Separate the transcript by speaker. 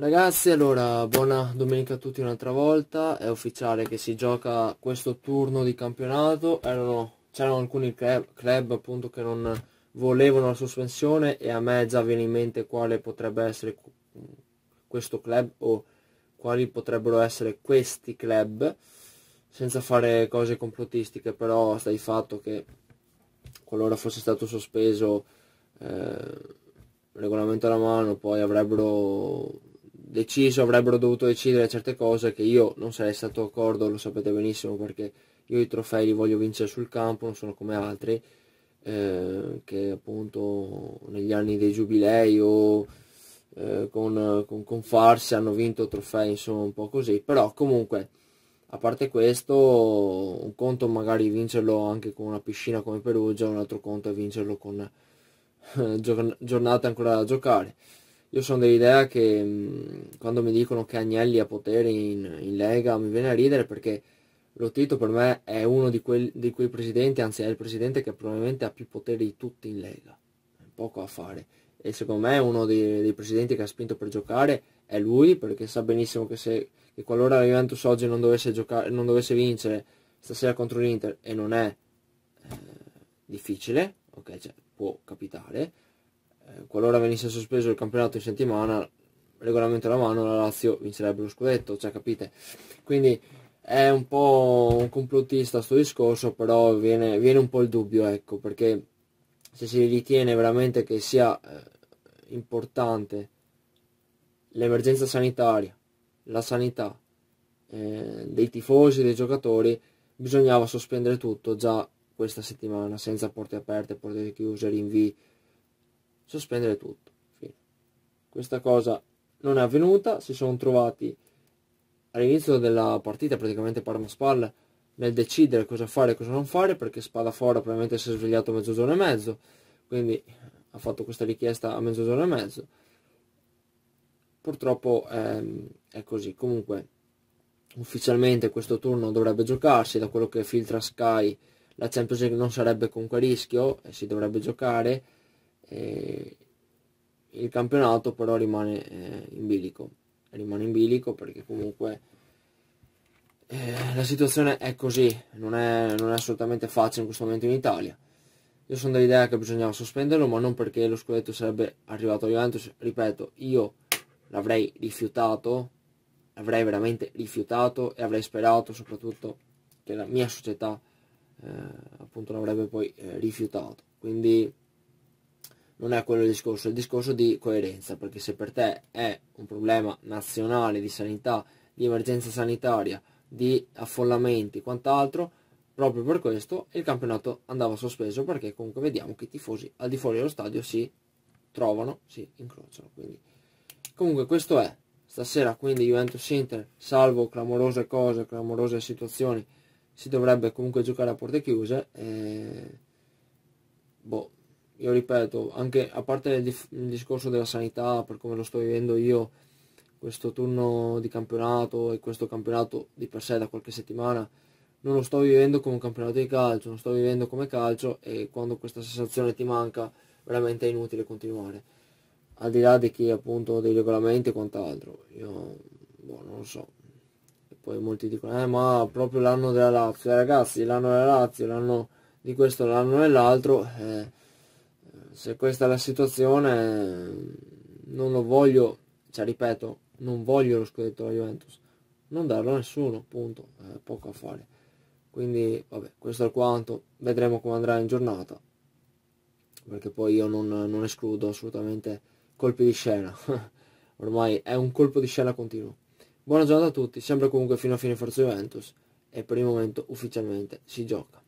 Speaker 1: Ragazzi, allora, buona domenica a tutti un'altra volta. È ufficiale che si gioca questo turno di campionato. c'erano alcuni club, club, appunto che non volevano la sospensione e a me già viene in mente quale potrebbe essere questo club o quali potrebbero essere questi club senza fare cose complottistiche, però sta di fatto che qualora fosse stato sospeso eh, regolamento alla mano poi avrebbero deciso, avrebbero dovuto decidere certe cose che io non sarei stato d'accordo, lo sapete benissimo perché io i trofei li voglio vincere sul campo, non sono come altri eh, che appunto negli anni dei giubilei o eh, con, con, con farsi hanno vinto trofei, insomma un po' così, però comunque a parte questo un conto magari vincerlo anche con una piscina come Perugia, un altro conto è vincerlo con eh, giornate ancora da giocare. Io sono dell'idea che mh, mm, quando mi dicono che Agnelli ha potere in, in, Lega mi viene a ridere perché Lotito per me è uno di, quel, di, quei presidenti, anzi è il presidente che probabilmente ha più potere di tutti in Lega, poco a fare. E secondo me uno dei, dei presidenti che ha spinto per giocare è lui perché sa benissimo che, se, che qualora la Juventus oggi non dovesse, giocare, non dovesse vincere stasera contro l'Inter e non è eh, difficile, ok, cioè può capitare, eh, qualora venisse sospeso il campionato in settimana, regolamento alla mano, la Lazio vincerebbe lo scudetto, cioè capite? Quindi è un po' un complottista sto discorso, però viene, viene un po' il dubbio, ecco, perché se si ritiene veramente che sia eh, importante l'emergenza sanitaria, la sanità eh, dei tifosi, dei giocatori, bisognava sospendere tutto già questa settimana, senza porte aperte, porte chiuse, rinvii, sospendere tutto. Fine. Questa cosa non è avvenuta, si sono trovati all'inizio della partita praticamente parma Spalla nel decidere cosa fare e cosa non fare perché Spada Spadafora probabilmente si è svegliato a mezzogiorno e mezzo, quindi ha fatto questa richiesta a mezzogiorno e mezzo. Purtroppo ehm, è così, comunque ufficialmente questo turno dovrebbe giocarsi, da quello che filtra Sky la Champions League non sarebbe comunque a rischio e eh, si dovrebbe giocare il campionato però rimane eh, in bilico rimane in bilico perché comunque eh, la situazione è così non è, non è, assolutamente facile in questo momento in Italia io sono dell'idea che bisognava sospenderlo ma non perché lo scudetto sarebbe arrivato a Juventus ripeto io l'avrei rifiutato avrei veramente rifiutato e avrei sperato soprattutto che la mia società eh, appunto l'avrebbe poi eh, rifiutato quindi non è quello il discorso, è il discorso di coerenza, perché se per te è un problema nazionale di sanità, di emergenza sanitaria, di affollamenti e quant'altro, proprio per questo il campionato andava sospeso perché comunque vediamo che i tifosi al di fuori dello stadio si trovano, si incrociano. Quindi. Comunque questo è, stasera quindi Juventus Inter, salvo clamorose cose, clamorose situazioni, si dovrebbe comunque giocare a porte chiuse. E... Boh, io ripeto, anche a parte il, il discorso della sanità, per come lo sto vivendo io, questo turno di campionato e questo campionato di per sé da qualche settimana, non lo sto vivendo come un campionato di calcio, non sto vivendo come calcio e quando questa sensazione ti manca veramente è inutile continuare. Al di là di chi appunto dei regolamenti e quant'altro, io boh, non lo so. E poi molti dicono, eh ma proprio l'anno della Lazio, eh, ragazzi, l'anno della Lazio, l'anno di questo, l'anno dell'altro, eh, se questa è la situazione non lo voglio, cioè ripeto, non voglio lo scudetto alla Juventus, non darlo a nessuno, punto, è eh, poco a fare. Quindi vabbè, questo è quanto, vedremo come andrà in giornata, perché poi io non, non escludo assolutamente colpi di scena, ormai è un colpo di scena continuo. Buona giornata a tutti, sempre comunque fino a fine Forza Juventus e per il momento ufficialmente si gioca.